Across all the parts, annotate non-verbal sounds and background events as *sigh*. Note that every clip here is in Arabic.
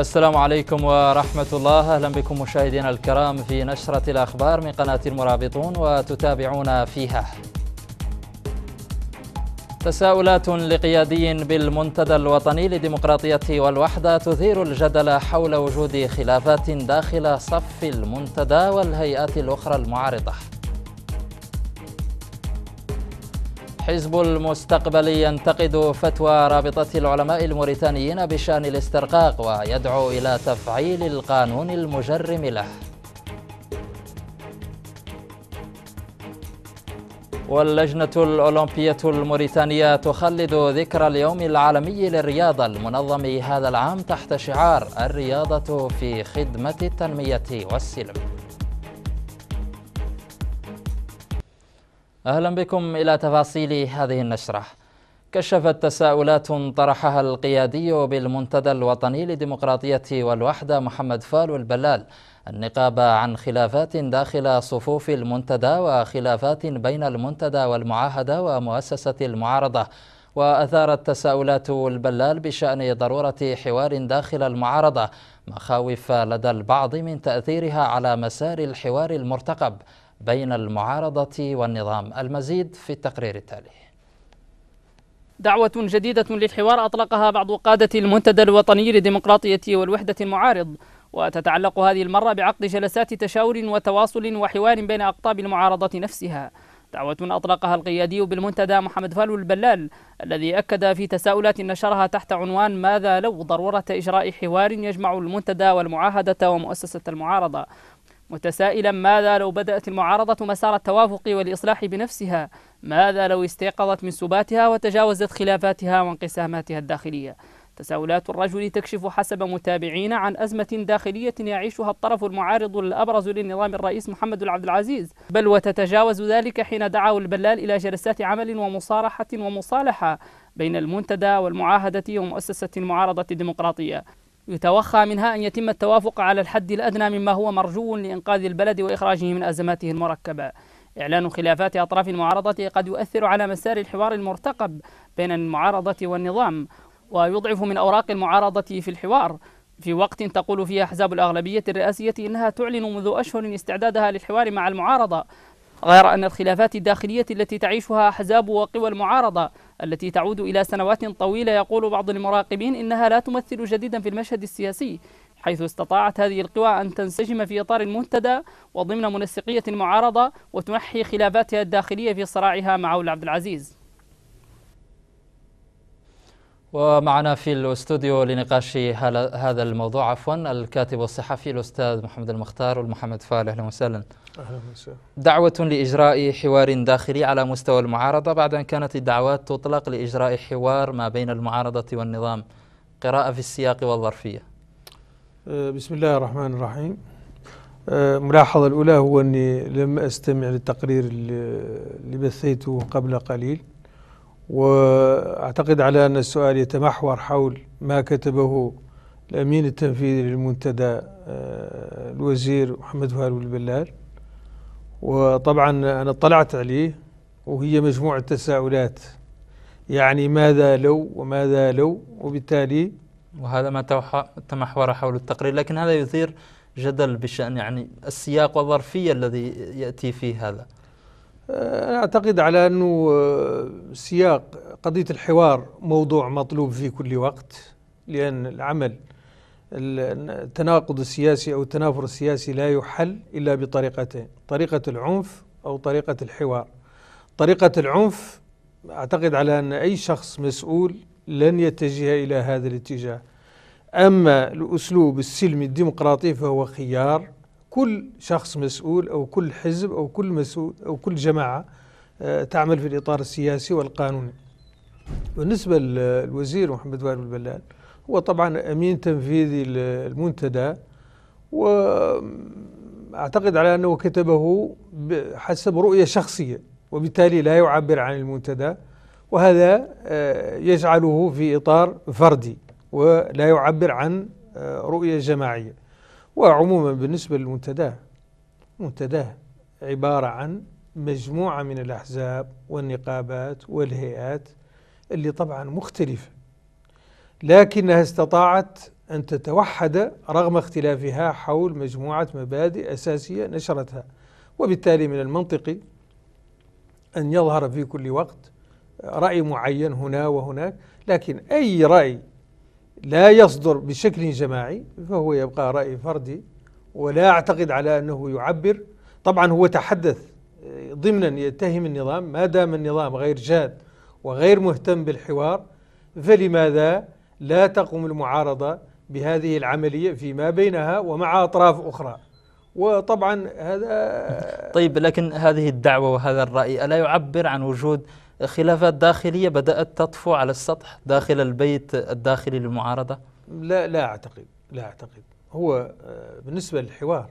السلام عليكم ورحمة الله أهلا بكم مشاهدينا الكرام في نشرة الأخبار من قناة المرابطون وتتابعون فيها تساؤلات لقيادي بالمنتدى الوطني للديمقراطية والوحدة تثير الجدل حول وجود خلافات داخل صف المنتدى والهيئات الأخرى المعارضة حزب المستقبل ينتقد فتوى رابطة العلماء الموريتانيين بشأن الاسترقاق ويدعو إلى تفعيل القانون المجرم له واللجنة الأولمبية الموريتانية تخلد ذكرى اليوم العالمي للرياضة المنظم هذا العام تحت شعار الرياضة في خدمة التنمية والسلم أهلا بكم إلى تفاصيل هذه النشرة كشفت تساؤلات طرحها القيادي بالمنتدى الوطني للديمقراطية والوحدة محمد فالو البلال النقابة عن خلافات داخل صفوف المنتدى وخلافات بين المنتدى والمعاهدة ومؤسسة المعارضة وأثارت تساؤلات البلال بشأن ضرورة حوار داخل المعارضة مخاوف لدى البعض من تأثيرها على مسار الحوار المرتقب بين المعارضة والنظام المزيد في التقرير التالي دعوة جديدة للحوار أطلقها بعض قادة المنتدى الوطني للديمقراطية والوحدة المعارض وتتعلق هذه المرة بعقد جلسات تشاور وتواصل وحوار بين أقطاب المعارضة نفسها دعوة أطلقها القيادي بالمنتدى محمد فالو البلال الذي أكد في تساؤلات نشرها تحت عنوان ماذا لو ضرورة إجراء حوار يجمع المنتدى والمعاهدة ومؤسسة المعارضة متسائلا ماذا لو بدأت المعارضة مسار التوافق والإصلاح بنفسها ماذا لو استيقظت من سباتها وتجاوزت خلافاتها وانقساماتها الداخلية تساؤلات الرجل تكشف حسب متابعين عن أزمة داخلية يعيشها الطرف المعارض الأبرز للنظام الرئيس محمد عبد العزيز بل وتتجاوز ذلك حين دعوا البلال إلى جلسات عمل ومصارحة ومصالحة بين المنتدى والمعاهدة ومؤسسة المعارضة الديمقراطية يتوخى منها أن يتم التوافق على الحد الأدنى مما هو مرجو لإنقاذ البلد وإخراجه من أزماته المركبة إعلان خلافات أطراف المعارضة قد يؤثر على مسار الحوار المرتقب بين المعارضة والنظام ويضعف من أوراق المعارضة في الحوار في وقت تقول فيه أحزاب الأغلبية الرئاسية إنها تعلن منذ أشهر استعدادها للحوار مع المعارضة غير أن الخلافات الداخلية التي تعيشها أحزاب وقوى المعارضة التي تعود إلى سنوات طويلة يقول بعض المراقبين إنها لا تمثل جديدا في المشهد السياسي حيث استطاعت هذه القوى أن تنسجم في إطار المنتدى وضمن منسقية المعارضة وتنحي خلافاتها الداخلية في صراعها مع عبد العزيز ومعنا في الاستوديو لنقاش هذا الموضوع عفوا الكاتب والصحفي الاستاذ محمد المختار والمحمد فال اهلا وسهلا اهلا وسهلا دعوة لاجراء حوار داخلي على مستوى المعارضة بعد ان كانت الدعوات تطلق لاجراء حوار ما بين المعارضة والنظام قراءة في السياق والظرفية أه، بسم الله الرحمن الرحيم أه، الملاحظة الأولى هو أني لم أستمع للتقرير اللي بثيته قبل قليل وأعتقد على أن السؤال يتمحور حول ما كتبه الأمين التنفيذي للمنتدى آه، الوزير محمد فهد البلال وطبعا أنا اطلعت عليه وهي مجموعة تساؤلات يعني ماذا لو وماذا لو وبالتالي وهذا ما تمحور حول التقرير لكن هذا يثير جدل بشأن يعني السياق والظرفية الذي يأتي فيه هذا أنا أه، أعتقد على أنه أه، سياق قضية الحوار موضوع مطلوب في كل وقت لأن العمل التناقض السياسي أو التنافر السياسي لا يحل إلا بطريقتين طريقة العنف أو طريقة الحوار طريقة العنف أعتقد على أن أي شخص مسؤول لن يتجه إلى هذا الاتجاه أما الأسلوب السلمي الديمقراطي فهو خيار كل شخص مسؤول أو كل حزب أو كل مسؤول أو كل جماعة آه، تعمل في الإطار السياسي والقانوني بالنسبة للوزير محمد وائل البلال هو طبعا أمين تنفيذي للمنتدى وأعتقد على أنه كتبه حسب رؤية شخصية وبالتالي لا يعبر عن المنتدى وهذا آه، يجعله في إطار فردي ولا يعبر عن آه، رؤية جماعية وعموما بالنسبة للمنتدى منتدى عبارة عن مجموعة من الأحزاب والنقابات والهيئات اللي طبعا مختلفة لكنها استطاعت أن تتوحد رغم اختلافها حول مجموعة مبادئ أساسية نشرتها وبالتالي من المنطقي أن يظهر في كل وقت رأي معين هنا وهناك لكن أي رأي لا يصدر بشكل جماعي فهو يبقى رأي فردي ولا أعتقد على أنه يعبر طبعا هو تحدث ضمنا يتهم النظام ما دام النظام غير جاد وغير مهتم بالحوار فلماذا لا تقوم المعارضة بهذه العملية فيما بينها ومع أطراف أخرى وطبعا هذا طيب لكن هذه الدعوة وهذا الرأي ألا يعبر عن وجود خلافات داخلية بدأت تطفو على السطح داخل البيت الداخلي للمعارضة؟ لا لا أعتقد لا أعتقد هو آه، بالنسبة للحوار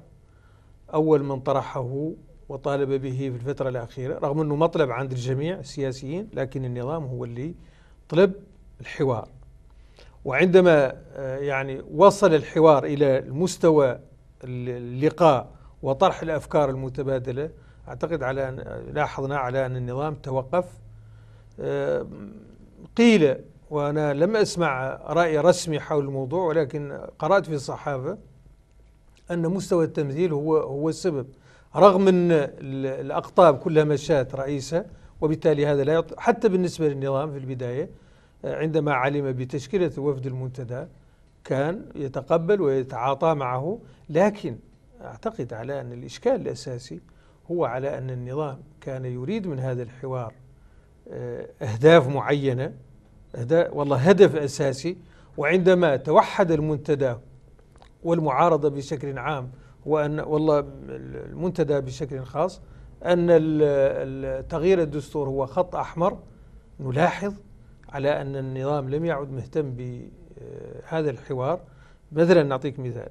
أول من طرحه وطالب به في الفترة الأخيرة رغم أنه مطلب عند الجميع السياسيين لكن النظام هو اللي طلب الحوار وعندما آه، يعني وصل الحوار إلى المستوى اللقاء وطرح الأفكار المتبادلة أعتقد على آه، لاحظنا على أن النظام توقف آه، قيل وأنا لم أسمع رأي رسمي حول الموضوع ولكن قرأت في الصحافة أن مستوى التمثيل هو هو السبب رغم أن الأقطاب كلها مشات رئيسها وبالتالي هذا لا يط... حتى بالنسبة للنظام في البداية آه، عندما علم بتشكيلة وفد المنتدى كان يتقبل ويتعاطى معه لكن أعتقد على أن الإشكال الأساسي هو على أن النظام كان يريد من هذا الحوار أهداف معينة أهداف والله هدف أساسي وعندما توحد المنتدى والمعارضة بشكل عام وأن والله المنتدى بشكل خاص أن تغيير الدستور هو خط أحمر نلاحظ على أن النظام لم يعد مهتم بهذا الحوار مثلا نعطيك مثال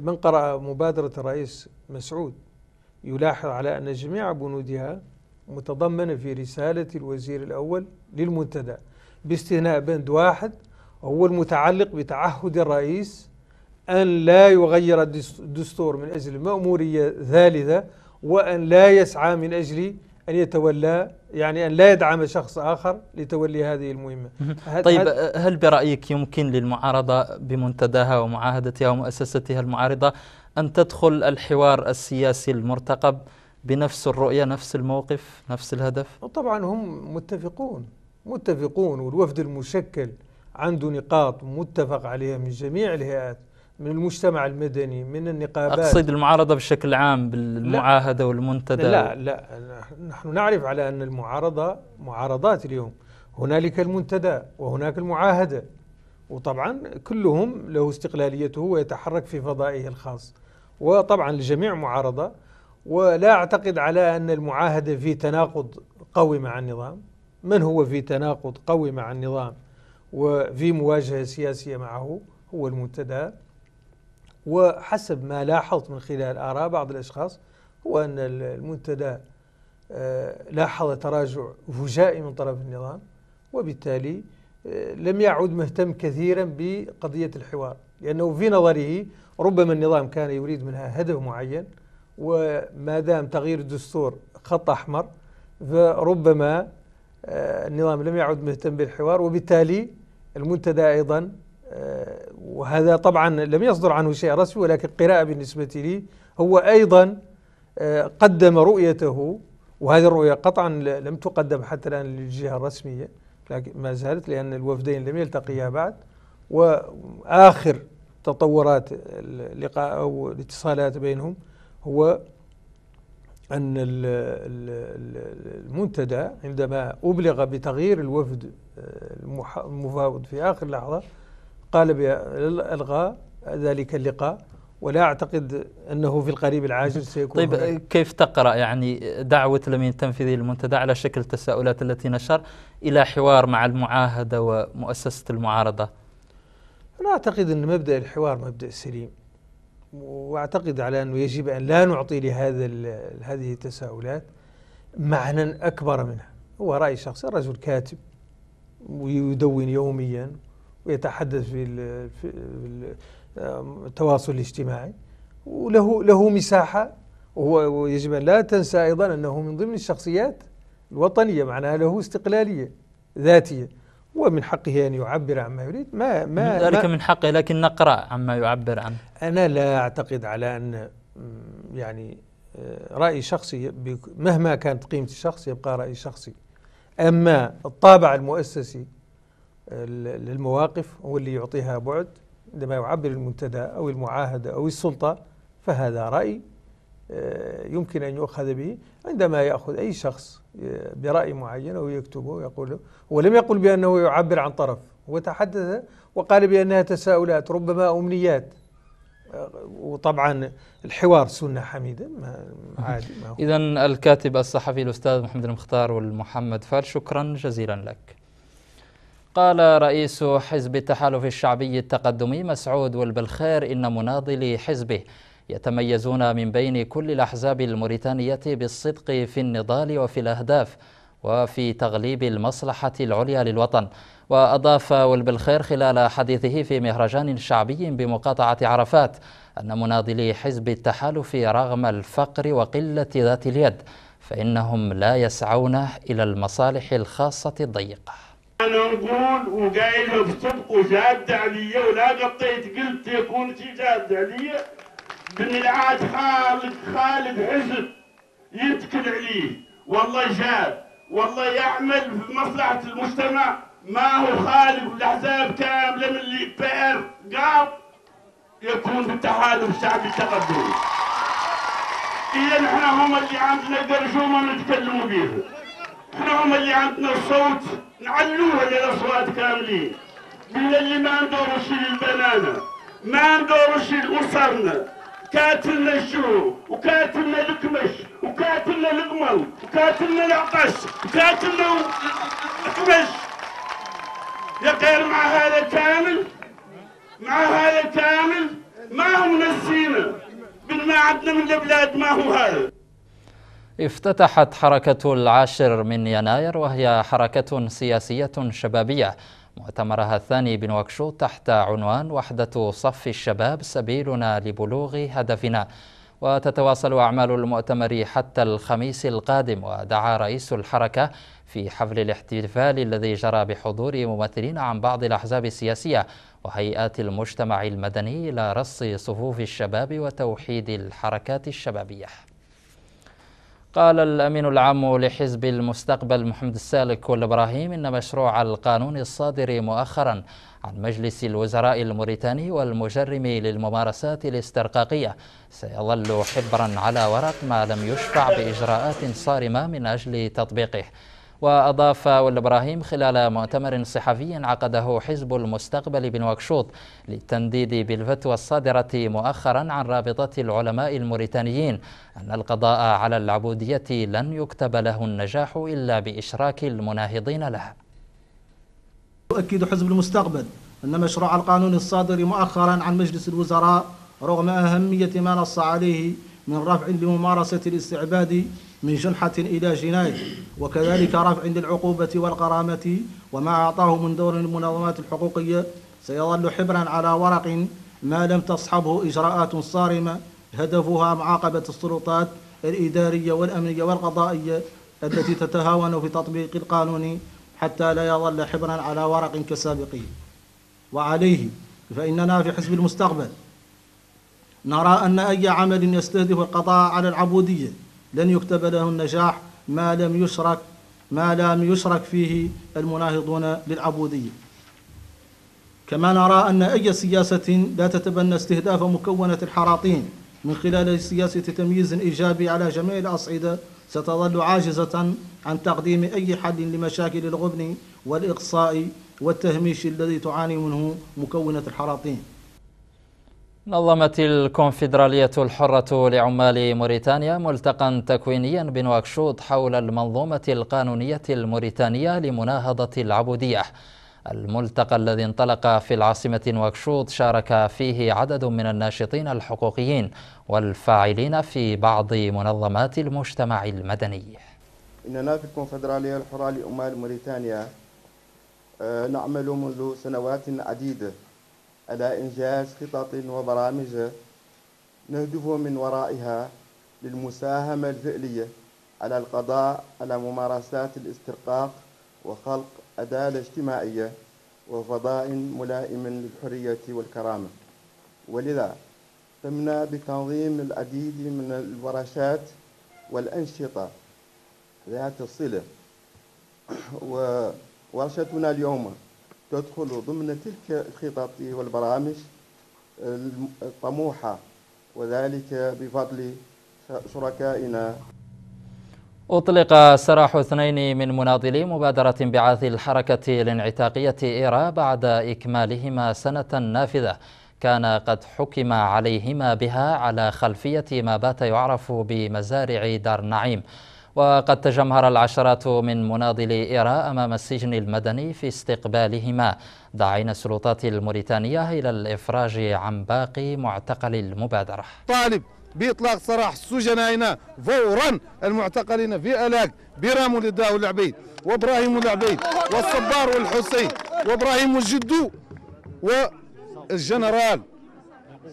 من قرأ مبادرة الرئيس مسعود يلاحظ على أن جميع بنودها متضمنة في رسالة الوزير الأول للمنتدى باستثناء بند واحد هو المتعلق بتعهد الرئيس أن لا يغير الدستور من أجل مأمورية ثالثة وأن لا يسعى من أجل أن يتولى يعني أن لا يدعم شخص آخر لتولي هذه المهمة هد طيب هد هل برأيك يمكن للمعارضة بمنتداها ومعاهدتها ومؤسستها المعارضة أن تدخل الحوار السياسي المرتقب بنفس الرؤية نفس الموقف نفس الهدف طبعا هم متفقون متفقون والوفد المشكل عنده نقاط متفق عليها من جميع الهيئات من المجتمع المدني من النقابات أقصد المعارضة بشكل عام بالمعاهدة والمنتدى لا لا نحن نعرف على أن المعارضة معارضات اليوم هنالك المنتدى وهناك المعاهدة وطبعا كلهم له استقلاليته ويتحرك في فضائه الخاص وطبعا الجميع معارضة ولا أعتقد على أن المعاهدة في تناقض قوي مع النظام من هو في تناقض قوي مع النظام وفي مواجهة سياسية معه هو المنتدى وحسب ما لاحظت من خلال آراء بعض الأشخاص هو أن المنتدى آه، لاحظ تراجع فجائي من طرف النظام وبالتالي آه، لم يعد مهتم كثيرا بقضية الحوار لأنه في نظره ربما النظام كان يريد منها هدف معين وما دام تغيير الدستور خط احمر فربما آه، النظام لم يعد مهتم بالحوار وبالتالي المنتدى ايضا آه، وهذا طبعا لم يصدر عنه شيء رسمي ولكن قراءه بالنسبه لي هو ايضا آه، قدم رؤيته وهذه الرؤيه قطعا لم تقدم حتى الان للجهه الرسميه لكن ما زالت لان الوفدين لم يلتقيا بعد واخر تطورات اللقاء او الاتصالات بينهم هو أن المنتدى عندما أبلغ بتغيير الوفد آه، المفاوض في آخر لحظة قال بألغى ذلك اللقاء ولا أعتقد أنه في القريب العاجل سيكون طيب هناك. كيف تقرأ يعني دعوة الأمين التنفيذي للمنتدى على شكل التساؤلات التي نشر إلى حوار مع المعاهدة ومؤسسة المعارضة أنا أعتقد أن مبدأ الحوار مبدأ سليم واعتقد على انه يجب ان لا نعطي لهذا هذه التساؤلات معنى اكبر منها هو راي شخصي الرجل كاتب ويدون يوميا ويتحدث في, التواصل الاجتماعي وله له مساحه ويجب ان لا تنسى ايضا انه من ضمن الشخصيات الوطنيه معناها له استقلاليه ذاتيه ومن حقه أن يعبر عما يريد ما ما ذلك ما من حقه لكن نقرأ عما يعبر عنه أنا لا أعتقد على أن يعني آه، رأي شخصي مهما كانت قيمة الشخص يبقى رأي شخصي أما الطابع المؤسسي آه، للمواقف هو اللي يعطيها بعد عندما يعبر المنتدى أو المعاهدة أو السلطة فهذا رأي يمكن أن يؤخذ به عندما يأخذ أي شخص آه، برأي معين أو يكتبه ويقول هو لم يقل بأنه يعبر عن طرف هو تحدث وقال بأنها تساؤلات ربما أمنيات آه، وطبعا الحوار سنة حميدة ما عادي ما إذا الكاتب الصحفي الأستاذ محمد المختار والمحمد فار شكرا جزيلا لك قال رئيس حزب التحالف الشعبي التقدمي مسعود والبلخير إن مناضلي حزبه يتميزون من بين كل الأحزاب الموريتانية بالصدق في النضال وفي الأهداف وفي تغليب المصلحة العليا للوطن وأضاف والبالخير خلال حديثه في مهرجان شعبي بمقاطعة عرفات أن مناضلي حزب التحالف رغم الفقر وقلة ذات اليد فإنهم لا يسعون إلى المصالح الخاصة الضيقة أنا نقول وقايل بصدق وجاد عليا ولا قطيت قلت يكون شي جاد عليا من العاد خالد خالد حزب يتكل عليه والله جاد والله يعمل في مصلحة المجتمع ما هو خالد الأحزاب كاملة من اللي بي ار قاب يكون في التحالف الشعبي التقدمي إذا نحن هم اللي عندنا قرشومة نتكلموا بيها نحن هم اللي عندنا الصوت نعلوها للأصوات كاملين من اللي ما ندورش للبنانة ما ندورش لأسرنا كاتلنا الشروق وكاتلنا الكمش وكاتلنا القمل وكاتلنا العطش وكاتلنا الكمش غير مع هذا كامل مع هذا كامل ما هو منسينا بما عندنا من البلاد ما هو هذا افتتحت حركة العاشر من يناير وهي حركة سياسية شبابية مؤتمرها الثاني بنواكشو تحت عنوان وحدة صف الشباب سبيلنا لبلوغ هدفنا وتتواصل أعمال المؤتمر حتى الخميس القادم ودعا رئيس الحركة في حفل الاحتفال الذي جرى بحضور ممثلين عن بعض الأحزاب السياسية وهيئات المجتمع المدني إلى رص صفوف الشباب وتوحيد الحركات الشبابية قال الأمين العام لحزب المستقبل محمد السالك والإبراهيم إن مشروع القانون الصادر مؤخرا عن مجلس الوزراء الموريتاني والمجرم للممارسات الاسترقاقية سيظل حبرا على ورق ما لم يشفع بإجراءات صارمة من أجل تطبيقه وأضاف والإبراهيم خلال مؤتمر صحفي عقده حزب المستقبل بنواكشوط للتنديد بالفتوى الصادرة مؤخرا عن رابطة العلماء الموريتانيين أن القضاء على العبودية لن يكتب له النجاح إلا بإشراك المناهضين له يؤكد حزب المستقبل أن مشروع القانون الصادر مؤخرا عن مجلس الوزراء رغم أهمية ما نص عليه من رفع لممارسة الاستعباد من جنحة إلى جناية وكذلك رفع للعقوبة والغرامة وما أعطاه من دور المنظمات الحقوقية سيظل حبرا على ورق ما لم تصحبه إجراءات صارمة هدفها معاقبة السلطات الإدارية والأمنية والقضائية التي تتهاون في تطبيق القانون حتى لا يظل حبرا على ورق كسابقه وعليه فإننا في حزب المستقبل نرى أن أي عمل يستهدف القضاء على العبودية لن يكتب له النجاح ما لم يشرك ما لم يشرك فيه المناهضون للعبودية كما نرى أن أي سياسة لا تتبنى استهداف مكونة الحراطين من خلال سياسة تمييز إيجابي على جميع الأصعدة ستظل عاجزة عن تقديم أي حل لمشاكل الغبن والإقصاء والتهميش الذي تعاني منه مكونة الحراطين نظمت الكونفدرالية الحرة لعمال موريتانيا ملتقا تكوينيا بنواكشوط حول المنظومة القانونية الموريتانية لمناهضة العبودية الملتقى الذي انطلق في العاصمة نواكشوط شارك فيه عدد من الناشطين الحقوقيين والفاعلين في بعض منظمات المجتمع المدني إننا في الكونفدرالية الحرة لعمال موريتانيا آه، نعمل منذ سنوات عديدة على إنجاز خطط وبرامج نهدف من ورائها للمساهمة الفعلية على القضاء على ممارسات الاسترقاق وخلق عدالة اجتماعية وفضاء ملائم للحرية والكرامة ولذا قمنا بتنظيم العديد من الورشات والأنشطة ذات الصلة *coughs* وورشتنا اليوم تدخل ضمن تلك الخطط والبرامج الطموحة وذلك بفضل شركائنا أطلق سراح اثنين من مناضلي مبادرة انبعاث الحركة الانعتاقية إيرا بعد إكمالهما سنة نافذة كان قد حكم عليهما بها على خلفية ما بات يعرف بمزارع دار نعيم وقد تجمهر العشرات من مناضلي إيرا أمام السجن المدني في استقبالهما داعين السلطات الموريتانية إلى الإفراج عن باقي معتقل المبادرة طالب بإطلاق سراح السجنائنا فورا المعتقلين في ألاك برام لداء العبيد وإبراهيم العبيد والصبار والحسين وإبراهيم الجدو والجنرال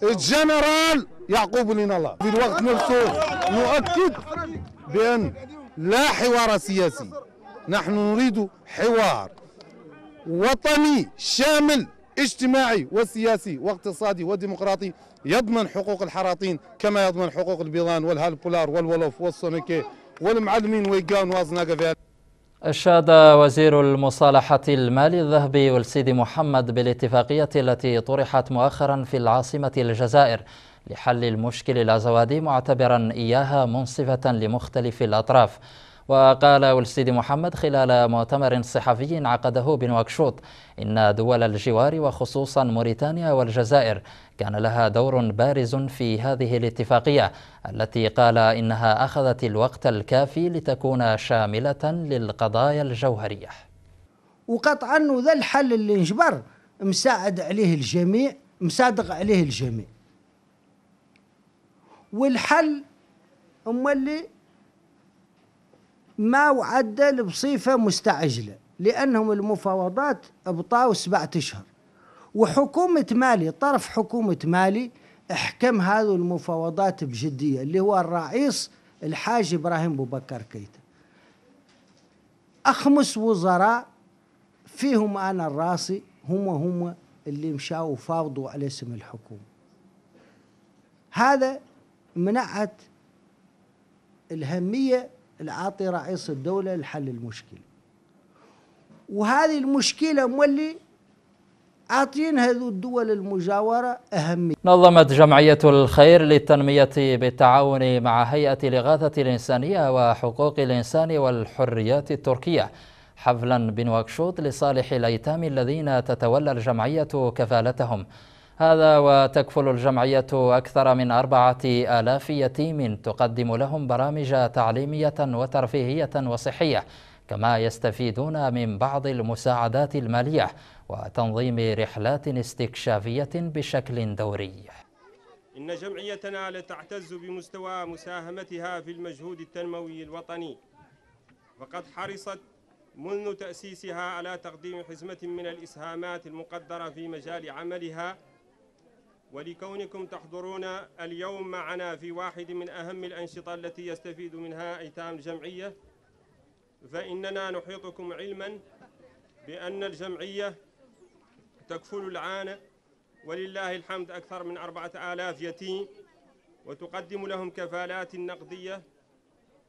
الجنرال يعقوب لنا الله في الوقت نفسه نؤكد بأن لا حوار سياسي نحن نريد حوار وطني شامل اجتماعي وسياسي واقتصادي وديمقراطي يضمن حقوق الحراطين كما يضمن حقوق البيضان والهالبولار والولوف والسونيكي والمعلمين ويقان وازناقا أشاد وزير المصالحة المالي الذهبي والسيد محمد بالاتفاقية التي طرحت مؤخرا في العاصمة الجزائر لحل المشكل الأزوادي معتبرا إياها منصفة لمختلف الأطراف وقال والسيد محمد خلال مؤتمر صحفي عقده بنواكشوط إن دول الجوار وخصوصا موريتانيا والجزائر كان لها دور بارز في هذه الاتفاقية التي قال إنها أخذت الوقت الكافي لتكون شاملة للقضايا الجوهرية وقطعا ذا الحل اللي انجبر مساعد عليه الجميع مصادق عليه الجميع والحل هم اللي ما وعدل بصفة مستعجلة لأنهم المفاوضات أبطاوا سبعة أشهر وحكومة مالي طرف حكومة مالي احكم هذه المفاوضات بجدية اللي هو الرئيس الحاج إبراهيم بكر كيتا أخمس وزراء فيهم أنا الراسي هم هم اللي مشاو فاوضوا على اسم الحكومة هذا منعت الهمية العاطي رئيس الدولة لحل المشكلة وهذه المشكلة مولي أعطين هذو الدول المجاورة أهمية نظمت جمعية الخير للتنمية بالتعاون مع هيئة الإغاثة الإنسانية وحقوق الإنسان والحريات التركية حفلا بنواكشوط لصالح الأيتام الذين تتولى الجمعية كفالتهم هذا وتكفل الجمعية أكثر من أربعة آلاف يتيم تقدم لهم برامج تعليمية وترفيهية وصحية كما يستفيدون من بعض المساعدات المالية وتنظيم رحلات استكشافية بشكل دوري إن جمعيتنا لتعتز بمستوى مساهمتها في المجهود التنموي الوطني فقد حرصت منذ تأسيسها على تقديم حزمة من الإسهامات المقدرة في مجال عملها ولكونكم تحضرون اليوم معنا في واحد من أهم الأنشطة التي يستفيد منها أيتام الجمعية فإننا نحيطكم علما بأن الجمعية تكفل العانة ولله الحمد أكثر من أربعة آلاف يتيم وتقدم لهم كفالات نقدية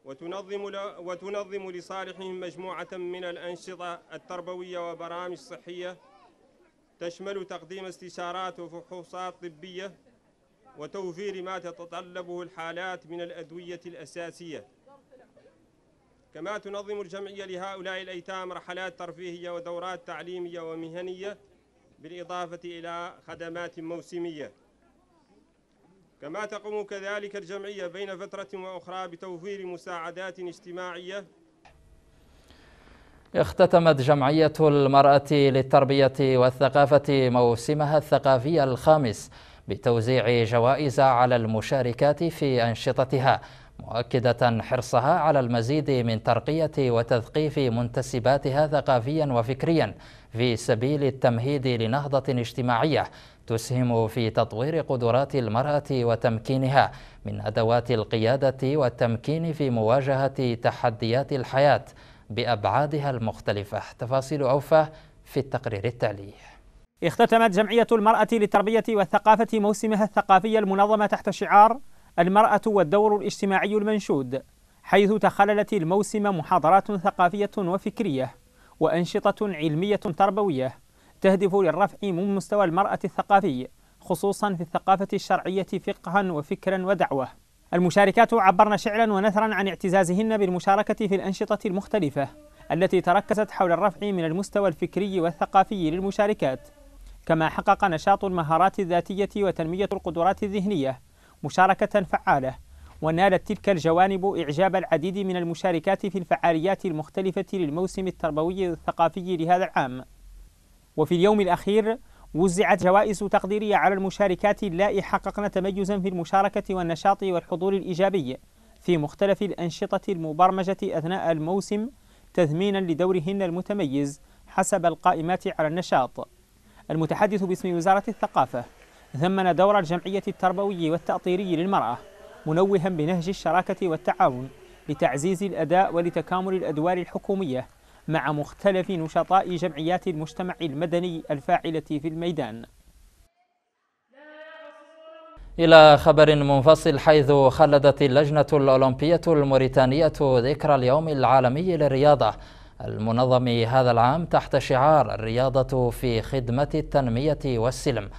وتنظم, وتنظم لصالحهم مجموعة من الأنشطة التربوية وبرامج صحية تشمل تقديم استشارات وفحوصات طبية وتوفير ما تتطلبه الحالات من الأدوية الأساسية كما تنظم الجمعية لهؤلاء الأيتام رحلات ترفيهية ودورات تعليمية ومهنية بالإضافة إلى خدمات موسمية كما تقوم كذلك الجمعية بين فترة وأخرى بتوفير مساعدات اجتماعية اختتمت جمعية المرأة للتربية والثقافة موسمها الثقافي الخامس بتوزيع جوائز على المشاركات في أنشطتها مؤكدة حرصها على المزيد من ترقية وتثقيف منتسباتها ثقافيا وفكريا في سبيل التمهيد لنهضة اجتماعية تسهم في تطوير قدرات المرأة وتمكينها من أدوات القيادة والتمكين في مواجهة تحديات الحياة بأبعادها المختلفة تفاصيل أوفى في التقرير التالي اختتمت جمعية المرأة للتربية والثقافة موسمها الثقافي المنظمة تحت شعار المرأة والدور الاجتماعي المنشود حيث تخللت الموسم محاضرات ثقافية وفكرية وأنشطة علمية تربوية تهدف للرفع من مستوى المرأة الثقافي خصوصا في الثقافة الشرعية فقها وفكرا ودعوة المشاركات عبرن شعرا ونثرا عن اعتزازهن بالمشاركة في الأنشطة المختلفة التي تركزت حول الرفع من المستوى الفكري والثقافي للمشاركات كما حقق نشاط المهارات الذاتية وتنمية القدرات الذهنية مشاركة فعالة ونالت تلك الجوانب إعجاب العديد من المشاركات في الفعاليات المختلفة للموسم التربوي الثقافي لهذا العام وفي اليوم الأخير وزعت جوائز تقديرية على المشاركات اللائي حققن تميزا في المشاركة والنشاط والحضور الإيجابي في مختلف الأنشطة المبرمجة أثناء الموسم تذمينا لدورهن المتميز حسب القائمات على النشاط المتحدث باسم وزارة الثقافة ثمن دور الجمعية التربوي والتأطيري للمرأة منوها بنهج الشراكة والتعاون لتعزيز الأداء ولتكامل الأدوار الحكومية مع مختلف نشطاء جمعيات المجتمع المدني الفاعلة في الميدان إلى خبر منفصل حيث خلدت اللجنة الأولمبية الموريتانية ذكرى اليوم العالمي للرياضة المنظم هذا العام تحت شعار الرياضة في خدمة التنمية والسلم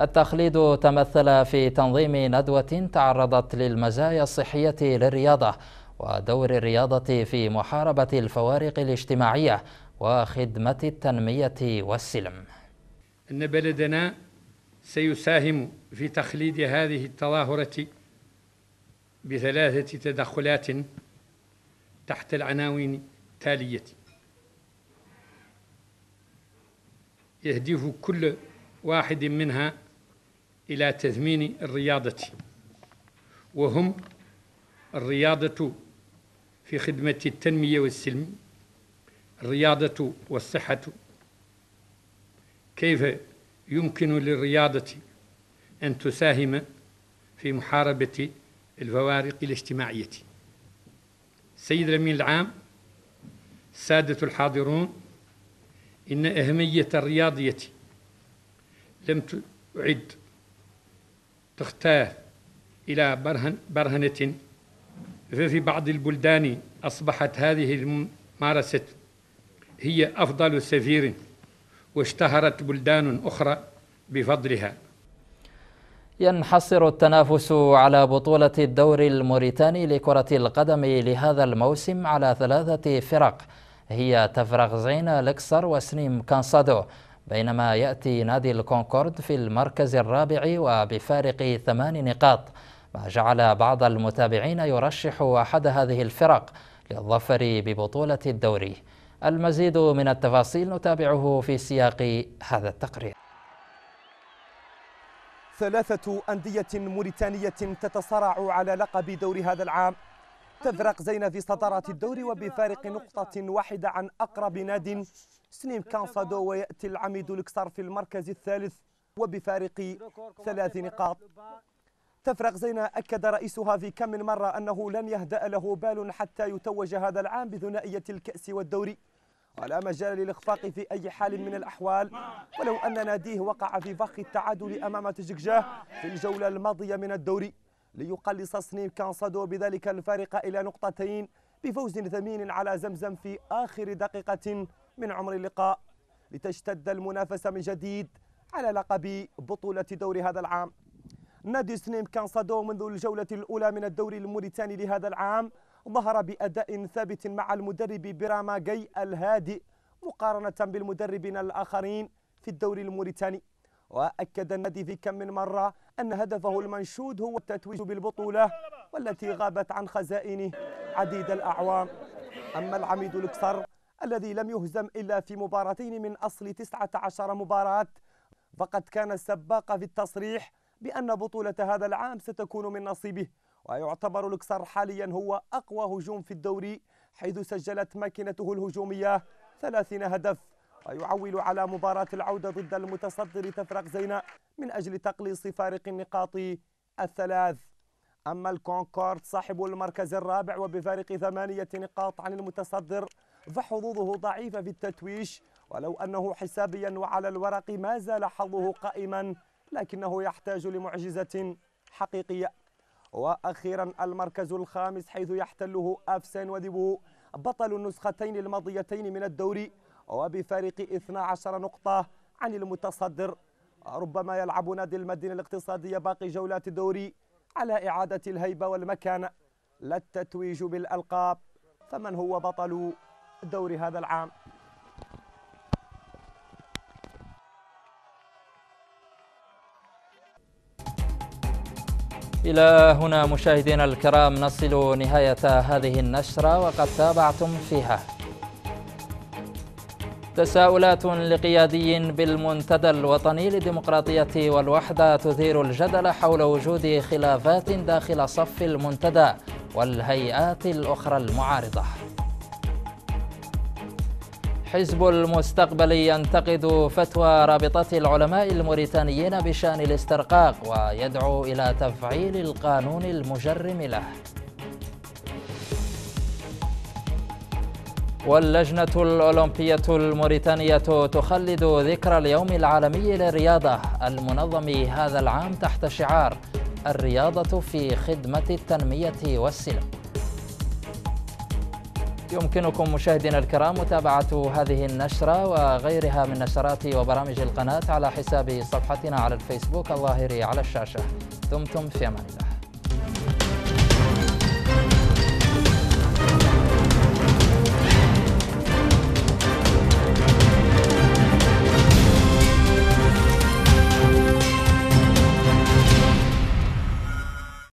التخليد تمثل في تنظيم ندوة تعرضت للمزايا الصحية للرياضة ودور الرياضة في محاربة الفوارق الاجتماعية وخدمة التنمية والسلم أن بلدنا سيساهم في تخليد هذه التظاهرة بثلاثة تدخلات تحت العناوين التالية يهدف كل واحد منها إلى تثمين الرياضة وهم الرياضة في خدمة التنمية والسلم الرياضة والصحة كيف يمكن للرياضة أن تساهم في محاربة الفوارق الاجتماعية سيد الأمين العام السادة الحاضرون إن أهمية الرياضية لم تعد تختار إلى برهن برهنة ففي بعض البلدان أصبحت هذه الممارسة هي أفضل سفير واشتهرت بلدان أخرى بفضلها ينحصر التنافس على بطولة الدوري الموريتاني لكرة القدم لهذا الموسم على ثلاثة فرق هي تفرغزين لكسر وسنيم كانسادو بينما يأتي نادي الكونكورد في المركز الرابع وبفارق ثمان نقاط ما جعل بعض المتابعين يرشح أحد هذه الفرق للظفر ببطولة الدوري المزيد من التفاصيل نتابعه في سياق هذا التقرير ثلاثة أندية موريتانية تتصارع على لقب دوري هذا العام تفرق زين في صدارة الدوري وبفارق نقطة واحدة عن أقرب ناد سليم كانسادو ويأتي العميد الكسار في المركز الثالث وبفارق ثلاث نقاط تفرق زينة أكد رئيسها في كم من مرة أنه لن يهدأ له بال حتى يتوج هذا العام بثنائية الكأس والدوري ولا مجال للإخفاق في أي حال من الأحوال ولو أن ناديه وقع في فخ التعادل أمام تجكجاه في الجولة الماضية من الدوري ليقلص سنيم كانسادو بذلك الفارق إلى نقطتين بفوز ثمين على زمزم في آخر دقيقة من عمر اللقاء لتشتد المنافسة من جديد على لقب بطولة دوري هذا العام نادي سنيم كان صادو منذ الجولة الأولى من الدوري الموريتاني لهذا العام ظهر بأداء ثابت مع المدرب جي الهادئ مقارنة بالمدربين الآخرين في الدوري الموريتاني وأكد النادي في كم من مرة أن هدفه المنشود هو التتويج بالبطولة والتي غابت عن خزائنه عديد الأعوام أما العميد الكسر الذي لم يهزم إلا في مباراتين من أصل 19 مباراة فقد كان السباق في التصريح بأن بطولة هذا العام ستكون من نصيبه ويعتبر الكسر حاليا هو أقوى هجوم في الدوري حيث سجلت ماكينته الهجومية 30 هدف ويعول على مباراة العودة ضد المتصدر تفرق زيناء من أجل تقليص فارق النقاط الثلاث أما الكونكورد صاحب المركز الرابع وبفارق ثمانية نقاط عن المتصدر فحظوظه ضعيفة في التتويش ولو أنه حسابيا وعلى الورق ما زال حظه قائما لكنه يحتاج لمعجزة حقيقية وأخيرا المركز الخامس حيث يحتله أفسان وديبو بطل النسختين الماضيتين من الدوري وبفارق 12 نقطة عن المتصدر ربما يلعب نادي المدينة الاقتصادية باقي جولات الدوري على إعادة الهيبة والمكانة لا التتويج بالألقاب فمن هو بطل دوري هذا العام إلى هنا مشاهدينا الكرام نصل نهاية هذه النشرة وقد تابعتم فيها تساؤلات لقيادي بالمنتدى الوطني للديمقراطية والوحدة تثير الجدل حول وجود خلافات داخل صف المنتدى والهيئات الأخرى المعارضة حزب المستقبل ينتقد فتوى رابطة العلماء الموريتانيين بشأن الاسترقاق ويدعو إلى تفعيل القانون المجرم له واللجنة الأولمبية الموريتانية تخلد ذكرى اليوم العالمي للرياضة المنظم هذا العام تحت شعار الرياضة في خدمة التنمية والسلم يمكنكم مشاهدينا الكرام متابعة هذه النشرة وغيرها من نشرات وبرامج القناة على حساب صفحتنا على الفيسبوك الظاهر على الشاشة دمتم في أمان الله